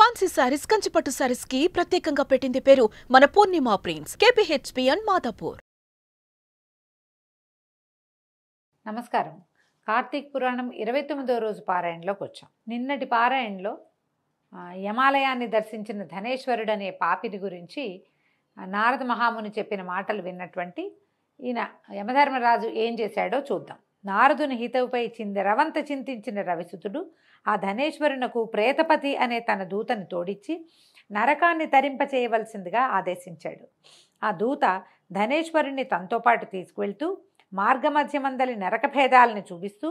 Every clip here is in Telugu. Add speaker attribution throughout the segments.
Speaker 1: ఫ్యాన్సీ శారీస్ కంచిపట్టు శారీస్ కి ప్రత్యేకంగా పెట్టింది పేరు మన Purnima Prince KPHB and Madhapur నమస్కారం కార్తీక్ పురాణం ఇరవై తొమ్మిదో రోజు పారాయణలోకి వచ్చాం నిన్నటి పారాయణలో యమాలయాన్ని దర్శించిన ధనేశ్వరుడు అనే పాపిని గురించి నారద మహాముని చెప్పిన మాటలు విన్నటువంటి ఈయన యమధర్మరాజు ఏం చేశాడో చూద్దాం నారదుని హితవుపై చింది రవంత చింతించిన రవిసుతుడు ఆ ధనేశ్వరునకు ప్రేతపతి అనే తన దూతను తోడిచ్చి నరకాన్ని తరింపచేయవలసిందిగా ఆదేశించాడు ఆ దూత ధనేశ్వరుణ్ణి తనతో పాటు తీసుకువెళ్తూ మార్గమధ్యమందలి నరక భేదాలని చూపిస్తూ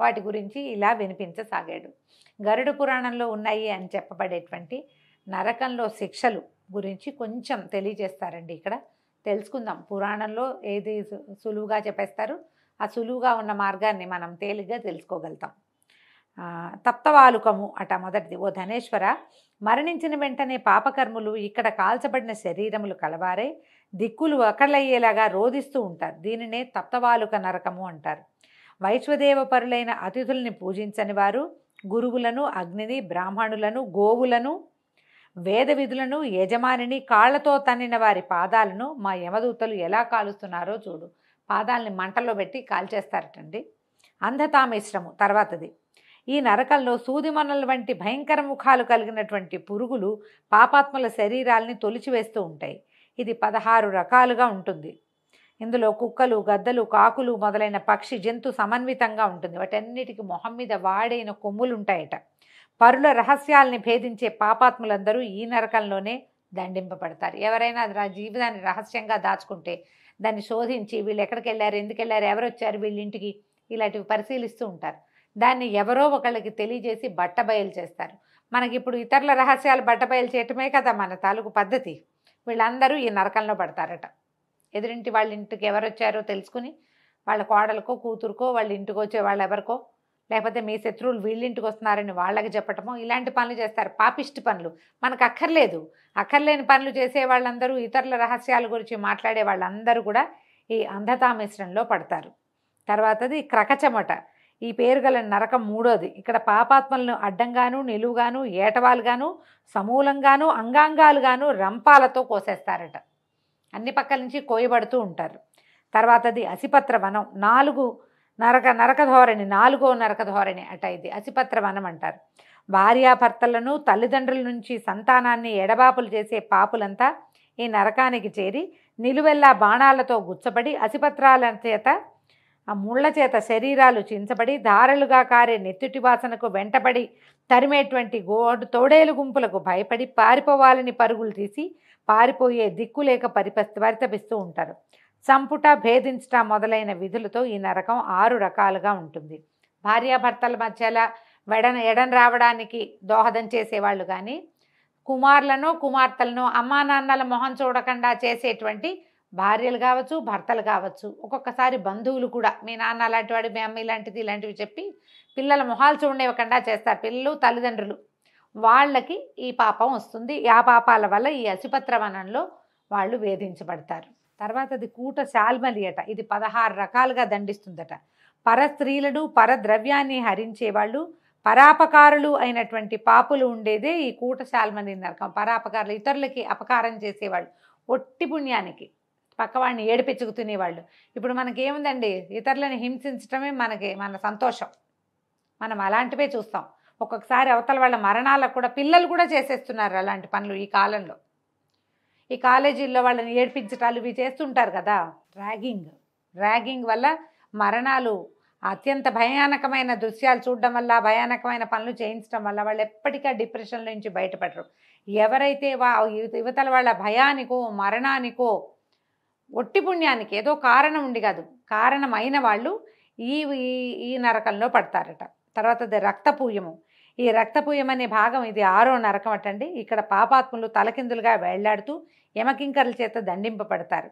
Speaker 1: వాటి గురించి ఇలా వినిపించసాగాడు గరుడ పురాణంలో ఉన్నాయి అని చెప్పబడేటువంటి నరకంలో శిక్షలు గురించి కొంచెం తెలియజేస్తారండి ఇక్కడ తెలుసుకుందాం పురాణంలో ఏది సులువుగా చెప్పేస్తారు ఆ సులువుగా ఉన్న మార్గాన్ని మనం తేలిగ్గా తెలుసుకోగలుగుతాం తప్తవాలుకము అట మొదటిది ఓ ధనేశ్వర మరణించిన వెంటనే పాపకర్ములు ఇక్కడ కాల్చబడిన శరీరములు కలవారే దిక్కులు ఒకళ్ళయ్యేలాగా రోధిస్తూ ఉంటారు దీనినే తప్తవాలుక నరకము అంటారు పరులైన అతిథుల్ని పూజించని వారు గురువులను అగ్నిని బ్రాహ్మణులను గోవులను వేద విధులను యజమానిని కాళ్లతో తన్నిన వారి పాదాలను మా యమదూతలు ఎలా కాలుస్తున్నారో చూడు పాదాలని మంటలో పెట్టి కాల్చేస్తారటండి అంధతామిశ్రము తర్వాతది ఈ నరకంలో సూదిమనల వంటి భయంకర ముఖాలు కలిగినటువంటి పురుగులు పాపాత్మల శరీరాల్ని తొలిచివేస్తూ ఉంటాయి ఇది పదహారు రకాలుగా ఉంటుంది ఇందులో కుక్కలు గద్దలు కాకులు మొదలైన పక్షి జంతు సమన్వితంగా ఉంటుంది వాటన్నిటికీ మొహం మీద వాడైన కొమ్ములు ఉంటాయట పరుల రహస్యాల్ని భేదించే పాపాత్ములందరూ ఈ నరకంలోనే దండింపబడతారు ఎవరైనా నా జీవితాన్ని రహస్యంగా దాచుకుంటే దాన్ని శోధించి వీళ్ళు ఎక్కడికి వెళ్ళారు ఎందుకు వెళ్ళారు ఎవరు వచ్చారు వీళ్ళింటికి ఇలాంటివి పరిశీలిస్తూ ఉంటారు దాన్ని ఎవరో ఒకళ్ళకి తెలియజేసి బట్టబయలు చేస్తారు మనకిప్పుడు ఇతరుల రహస్యాలు బట్టబయలు చేయటమే కదా మన తాలూకు పద్ధతి వీళ్ళందరూ ఈ నరకంలో పడతారట ఎదురింటి వాళ్ళ ఇంటికి ఎవరు వచ్చారో తెలుసుకుని వాళ్ళ కోడలకో కూతురుకో వాళ్ళ ఇంటికి వచ్చే వాళ్ళు ఎవరికో లేకపోతే మీ శత్రువులు వీళ్ళింటికి వస్తున్నారని వాళ్ళకి చెప్పటమో ఇలాంటి పనులు చేస్తారు పాపిష్టి పనులు మనకు అక్కర్లేదు అక్కర్లేని పనులు చేసే వాళ్ళందరూ ఇతరుల రహస్యాల గురించి మాట్లాడే వాళ్ళందరూ కూడా ఈ అంధతా మిశ్రంలో పడతారు తర్వాతది క్రకచమట ఈ పేరు గల నరకం మూడోది ఇక్కడ పాపాత్మలను అడ్డంగాను నిలువుగాను ఏటవాలుగాను సమూలంగాను అంగాంగాలుగాను రంపాలతో కోసేస్తారట అన్ని పక్కల నుంచి కోయబడుతూ ఉంటారు తర్వాతది అసిపత్ర వనం నాలుగు నరక నరక ధోరణి నాలుగో నరక ధోరణి అట ఇది అసిపత్ర వనం అంటారు భార్యాభర్తలను తల్లిదండ్రుల నుంచి సంతానాన్ని ఎడబాపులు చేసే పాపులంతా ఈ నరకానికి చేరి నిలువెల్లా బాణాలతో గుచ్చబడి అసిపత్రాల చేత ఆ ముళ్ళచేత చేత శరీరాలు చించబడి దారలుగా కారే నెత్తుటి వాసనకు వెంటబడి తరిమేటువంటి గోడు తోడేలు గుంపులకు భయపడి పారిపోవాలని పరుగులు తీసి పారిపోయే దిక్కు లేక పరిపస్తి పరితపిస్తూ ఉంటారు సంపుట భేదించట మొదలైన విధులతో ఈ నరకం ఆరు రకాలుగా ఉంటుంది భార్యాభర్తల మధ్యలా వెడన ఎడన రావడానికి దోహదం చేసేవాళ్ళు కానీ కుమారులను కుమార్తెలను అమ్మా నాన్నల మొహం చూడకుండా చేసేటువంటి భార్యలు కావచ్చు భర్తలు కావచ్చు ఒక్కొక్కసారి బంధువులు కూడా మీ నాన్న అలాంటి వాడు మీ అమ్మ ఇలాంటిది ఇలాంటివి చెప్పి పిల్లల మొహాలు చూడనివ్వకుండా చేస్తారు పిల్లలు తల్లిదండ్రులు వాళ్ళకి ఈ పాపం వస్తుంది ఆ పాపాల వల్ల ఈ వనంలో వాళ్ళు వేధించబడతారు తర్వాతది కూట శాల్మలి అట ఇది పదహారు రకాలుగా దండిస్తుందట పర పర ద్రవ్యాన్ని హరించేవాళ్ళు పరాపకారులు అయినటువంటి పాపులు ఉండేదే ఈ కూట శాల్మలి నరకం పరాపకారులు ఇతరులకి అపకారం చేసేవాళ్ళు ఒట్టి పుణ్యానికి పక్కవాడిని ఏడిపించుకు తినేవాళ్ళు ఇప్పుడు మనకేముందండి ఇతరులను హింసించడమే మనకి మన సంతోషం మనం అలాంటివే చూస్తాం ఒక్కొక్కసారి అవతల వాళ్ళ మరణాలకు కూడా పిల్లలు కూడా చేసేస్తున్నారు అలాంటి పనులు ఈ కాలంలో ఈ కాలేజీల్లో వాళ్ళని ఏడిపించటాలు ఇవి చేస్తుంటారు కదా ర్యాగింగ్ ర్యాగింగ్ వల్ల మరణాలు అత్యంత భయానకమైన దృశ్యాలు చూడడం వల్ల భయానకమైన పనులు చేయించడం వల్ల వాళ్ళు ఎప్పటికీ డిప్రెషన్ నుంచి బయటపడరు ఎవరైతే వా యువతల వాళ్ళ భయానికో మరణానికో ఒట్టి పుణ్యానికి ఏదో కారణం ఉండి కాదు కారణమైన వాళ్ళు ఈ ఈ నరకంలో పడతారట తర్వాత రక్తపూయము ఈ రక్తపూయం అనే భాగం ఇది ఆరో నరకం అటండి ఇక్కడ పాపాత్ములు తలకిందులుగా వెళ్లాడుతూ యమకింకర్ల చేత దండింపబడతారు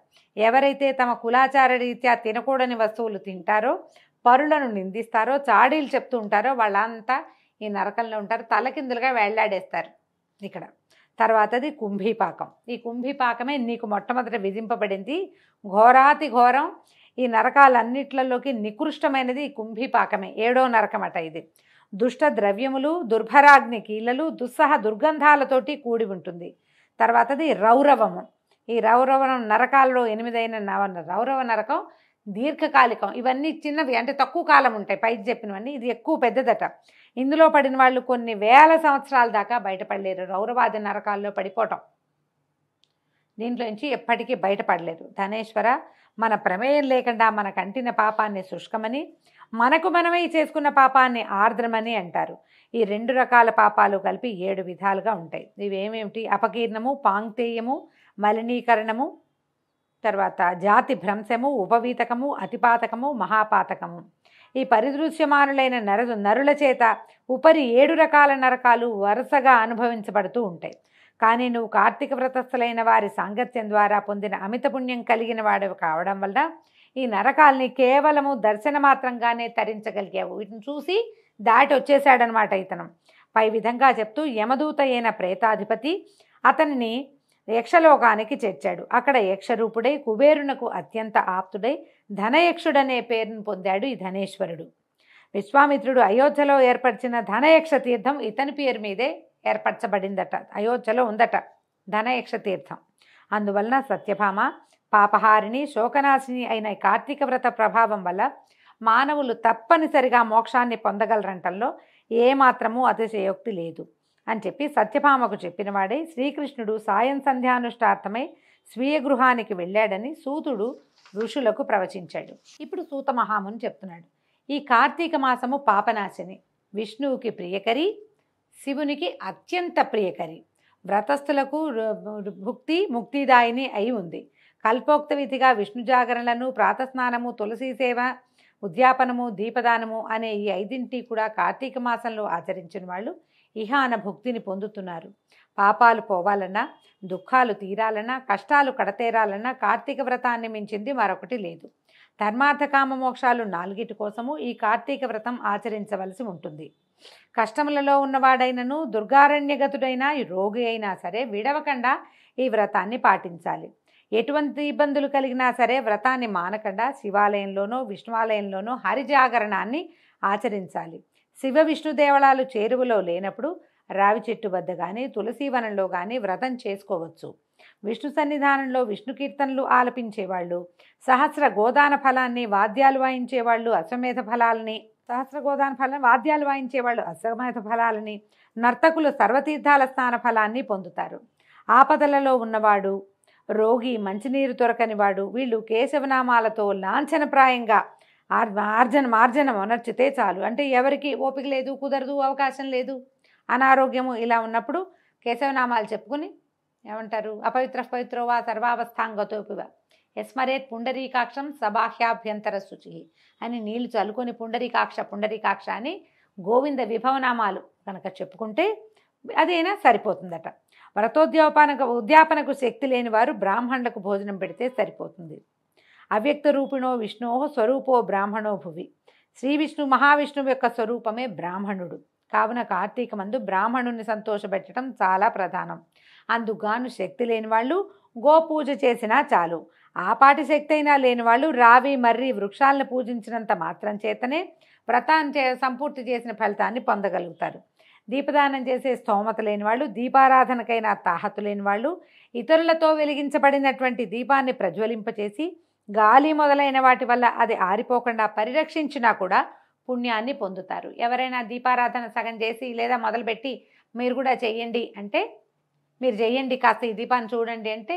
Speaker 1: ఎవరైతే తమ కులాచార రీత్యా తినకూడని వస్తువులు తింటారో పరులను నిందిస్తారో చాడీలు చెప్తూ ఉంటారో వాళ్ళంతా ఈ నరకంలో ఉంటారు తలకిందులుగా వెళ్లాడేస్తారు ఇక్కడ తర్వాతది కుంభీపాకం ఈ కుంభీపాకమే నీకు మొట్టమొదట విధింపబడింది ఘోరాతి ఘోరం ఈ నరకాలన్నిట్లలోకి నికృష్టమైనది ఈ కుంభీపాకమే ఏడో నరకమట ఇది దుష్ట ద్రవ్యములు దుర్భరాగ్ని కీలలు దుస్సహ దుర్గంధాలతోటి కూడి ఉంటుంది తర్వాతది రౌరవము ఈ రౌరవం నరకాల్లో ఎనిమిదైన రౌరవ నరకం దీర్ఘకాలికం ఇవన్నీ చిన్నవి అంటే తక్కువ కాలం ఉంటాయి పైకి చెప్పినవన్నీ ఇది ఎక్కువ పెద్దదట ఇందులో పడిన వాళ్ళు కొన్ని వేల సంవత్సరాల దాకా బయటపడలేరు రౌరవాది నరకాల్లో పడిపోవటం దీంట్లోంచి ఎప్పటికీ బయటపడలేరు ధనేశ్వర మన ప్రమేయం లేకుండా మన కంటిన పాపాన్ని శుష్కమని మనకు మనమే చేసుకున్న పాపాన్ని ఆర్ద్రమని అంటారు ఈ రెండు రకాల పాపాలు కలిపి ఏడు విధాలుగా ఉంటాయి ఇవేమేమిటి అపకీర్ణము పాంగ్తేయము మలినీకరణము తర్వాత జాతి భ్రంశము ఉపవీతకము అతిపాతకము మహాపాతకము ఈ పరిదృశ్యమానులైన నర నరుల చేత ఉపరి ఏడు రకాల నరకాలు వరుసగా అనుభవించబడుతూ ఉంటాయి కానీ నువ్వు కార్తీక వ్రతస్థులైన వారి సాంగత్యం ద్వారా పొందిన అమిత పుణ్యం కలిగిన వాడు కావడం వల్ల ఈ నరకాల్ని కేవలము దర్శన మాత్రంగానే తరించగలిగావు వీటిని చూసి దాటి వచ్చేసాడనమాట ఇతను పై విధంగా చెప్తూ యమదూత అయిన ప్రేతాధిపతి అతనిని యక్షలోకానికి చేర్చాడు అక్కడ యక్షరూపుడై కుబేరునకు అత్యంత ఆప్తుడై ధనయక్షుడనే పేరును పొందాడు ఈ ధనేశ్వరుడు విశ్వామిత్రుడు అయోధ్యలో ఏర్పరిచిన ధనయక్ష తీర్థం ఇతని పేరు మీదే ఏర్పరచబడిందట అయోధ్యలో ఉందట ధనయక్ష తీర్థం అందువలన సత్యభామ పాపహారిణి శోకనాశిని అయిన కార్తీక వ్రత ప్రభావం వల్ల మానవులు తప్పనిసరిగా మోక్షాన్ని పొందగలరంటల్లో ఏమాత్రమూ అతిశయోక్తి లేదు అని చెప్పి సత్యభామకు చెప్పినవాడై శ్రీకృష్ణుడు సాయం సంధ్యానుష్టార్థమై స్వీయ గృహానికి వెళ్ళాడని సూతుడు ఋషులకు ప్రవచించాడు ఇప్పుడు సూత మహాముని చెప్తున్నాడు ఈ కార్తీక మాసము పాపనాశిని విష్ణువుకి ప్రియకరి శివునికి అత్యంత ప్రియకరి వ్రతస్థులకు భుక్తి ముక్తిదాయిని అయి ఉంది కల్పోక్త విధిగా విష్ణు జాగరణలను ప్రాతస్నానము తులసీ సేవ ఉద్యాపనము దీపదానము అనే ఈ ఐదింటి కూడా కార్తీక మాసంలో ఆచరించిన వాళ్ళు ఇహాన భుక్తిని పొందుతున్నారు పాపాలు పోవాలన్నా దుఃఖాలు తీరాలన్నా కష్టాలు కడతేరాలన్నా కార్తీక వ్రతాన్ని మించింది మరొకటి లేదు ధర్మార్థకామ మోక్షాలు నాలుగిటి కోసము ఈ కార్తీక వ్రతం ఆచరించవలసి ఉంటుంది కష్టములలో ఉన్నవాడైనను దుర్గారణ్యగతుడైనా రోగి అయినా సరే విడవకుండా ఈ వ్రతాన్ని పాటించాలి ఎటువంటి ఇబ్బందులు కలిగినా సరే వ్రతాన్ని మానకుండా శివాలయంలోనో విష్ణువాలయంలోనో హరిజాగరణాన్ని ఆచరించాలి శివ విష్ణు దేవళాలు చేరువలో లేనప్పుడు రావి చెట్టు వద్ద కానీ తులసీవనంలో కానీ వ్రతం చేసుకోవచ్చు విష్ణు సన్నిధానంలో విష్ణు కీర్తనలు ఆలపించేవాళ్ళు సహస్ర గోదాన ఫలాన్ని వాద్యాలు వాయించేవాళ్ళు అశ్వమేధ ఫలాలని సహస్ర గోదాన ఫలాన్ని వాద్యాలు వాయించేవాళ్ళు అశ్వమేధ ఫలాలని నర్తకులు సర్వతీర్థాల స్థాన ఫలాన్ని పొందుతారు ఆపదలలో ఉన్నవాడు రోగి మంచినీరు దొరకనివాడు వీళ్ళు కేశవనామాలతో లాంఛనప్రాయంగా ఆర్జన మార్జనం అనర్చితే చాలు అంటే ఎవరికి ఓపిక లేదు కుదరదు అవకాశం లేదు అనారోగ్యము ఇలా ఉన్నప్పుడు కేశవనామాలు చెప్పుకుని ఏమంటారు అపవిత్ర పవిత్రోవా సర్వావస్థాంగతోపివ ఎస్మరేత్ పుండరీకాక్షం సబాహ్యాభ్యంతర శుచి అని నీళ్లు చల్లుకొని పుండరీకాక్ష పుండరీకాక్ష అని గోవింద విభవనామాలు కనుక చెప్పుకుంటే అదైనా సరిపోతుందట వ్రతోద్యోపానకు ఉద్యాపనకు శక్తి లేని వారు బ్రాహ్మణులకు భోజనం పెడితే సరిపోతుంది అవ్యక్తరూపిణో విష్ణో స్వరూపో బ్రాహ్మణో భువి శ్రీ విష్ణు మహావిష్ణువు యొక్క స్వరూపమే బ్రాహ్మణుడు కావున కార్తీక మందు బ్రాహ్మణుని సంతోషపెట్టడం చాలా ప్రధానం అందుగాను శక్తి లేని వాళ్ళు గోపూజ చేసినా చాలు ఆపాటి శక్తి అయినా లేని వాళ్ళు రావి మర్రి వృక్షాలను పూజించినంత మాత్రం చేతనే వ్రతాన్ని చే సంపూర్తి చేసిన ఫలితాన్ని పొందగలుగుతారు దీపదానం చేసే స్తోమత లేని వాళ్ళు దీపారాధనకైనా తాహతు లేని వాళ్ళు ఇతరులతో వెలిగించబడినటువంటి దీపాన్ని ప్రజ్వలింపచేసి గాలి మొదలైన వాటి వల్ల అది ఆరిపోకుండా పరిరక్షించినా కూడా పుణ్యాన్ని పొందుతారు ఎవరైనా దీపారాధన సగం చేసి లేదా మొదలుపెట్టి మీరు కూడా చేయండి అంటే మీరు చేయండి కాస్త ఈ దీపాన్ని చూడండి అంటే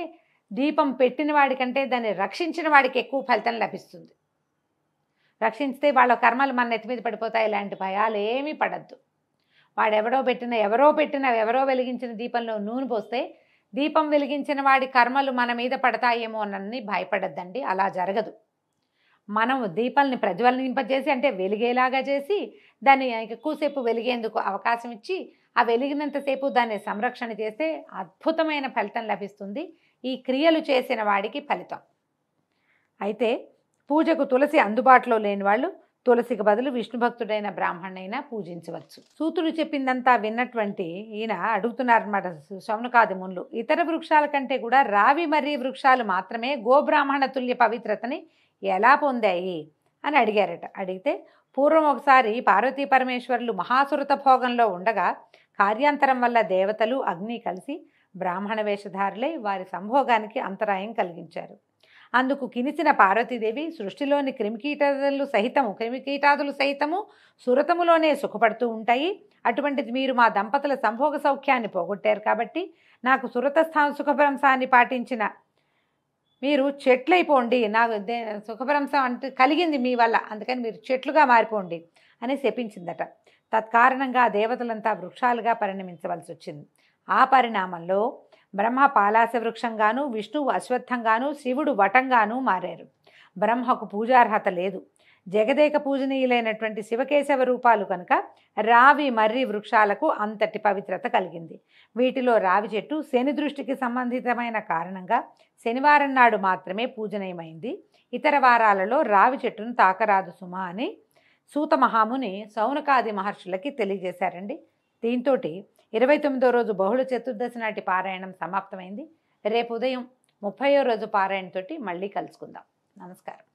Speaker 1: దీపం పెట్టిన వాడికంటే దాన్ని రక్షించిన వాడికి ఎక్కువ ఫలితం లభిస్తుంది రక్షించితే వాళ్ళ కర్మలు మన నెత్తి మీద పడిపోతాయి ఇలాంటి భయాలు ఏమీ పడద్దు వాడెవడో పెట్టిన ఎవరో పెట్టిన ఎవరో వెలిగించిన దీపంలో నూనె పోస్తే దీపం వెలిగించిన వాడి కర్మలు మన మీద పడతాయేమో పడతాయేమోనని భయపడద్దండి అలా జరగదు మనం దీపాలని ప్రజ్వలింపజేసి అంటే వెలిగేలాగా చేసి దాన్ని ఎక్కువసేపు వెలిగేందుకు అవకాశం ఇచ్చి ఆ వెలిగినంతసేపు దాన్ని సంరక్షణ చేస్తే అద్భుతమైన ఫలితం లభిస్తుంది ఈ క్రియలు చేసిన వాడికి ఫలితం అయితే పూజకు తులసి అందుబాటులో లేని వాళ్ళు తులసికి బదులు విష్ణు భక్తుడైన బ్రాహ్మణైనా పూజించవచ్చు సూతుడు చెప్పిందంతా విన్నటువంటి ఈయన అడుగుతున్నారన్నమాట సౌనకాది మున్లు ఇతర వృక్షాల కంటే కూడా రావి మర్రి వృక్షాలు మాత్రమే గోబ్రాహ్మణ తుల్య పవిత్రతని ఎలా పొందాయి అని అడిగారట అడిగితే పూర్వం ఒకసారి పార్వతీ పరమేశ్వరులు మహాసురత భోగంలో ఉండగా కార్యాంతరం వల్ల దేవతలు అగ్ని కలిసి బ్రాహ్మణ వేషధారులై వారి సంభోగానికి అంతరాయం కలిగించారు అందుకు కినిసిన పార్వతీదేవి సృష్టిలోని క్రిమికీటాదులు సహితము క్రిమికీటాదులు సహితము సురతములోనే సుఖపడుతూ ఉంటాయి అటువంటిది మీరు మా దంపతుల సంభోగ సౌఖ్యాన్ని పోగొట్టారు కాబట్టి నాకు సురత స్థాన సుఖభ్రంశాన్ని పాటించిన మీరు చెట్లైపోండి నాకు సుఖభ్రంశం అంటే కలిగింది మీ వల్ల అందుకని మీరు చెట్లుగా మారిపోండి అని శపించిందట తత్కారణంగా దేవతలంతా వృక్షాలుగా పరిణమించవలసి వచ్చింది ఆ పరిణామంలో బ్రహ్మ పాలాస వృక్షంగాను విష్ణువు అశ్వత్థంగాను శివుడు వటంగాను మారారు బ్రహ్మకు పూజార్హత లేదు జగదేక పూజనీయులైనటువంటి శివకేశవ రూపాలు కనుక రావి మర్రి వృక్షాలకు అంతటి పవిత్రత కలిగింది వీటిలో రావి చెట్టు శని దృష్టికి సంబంధితమైన కారణంగా శనివారం నాడు మాత్రమే పూజనీయమైంది ఇతర వారాలలో రావి చెట్టును తాకరాదు సుమ అని సూత మహాముని సౌనకాది మహర్షులకి తెలియజేశారండి దీంతో ఇరవై తొమ్మిదో రోజు బహుళ చతుర్దశి నాటి పారాయణం సమాప్తమైంది రేపు ఉదయం ముప్పయో రోజు పారాయణతోటి మళ్ళీ కలుసుకుందాం నమస్కారం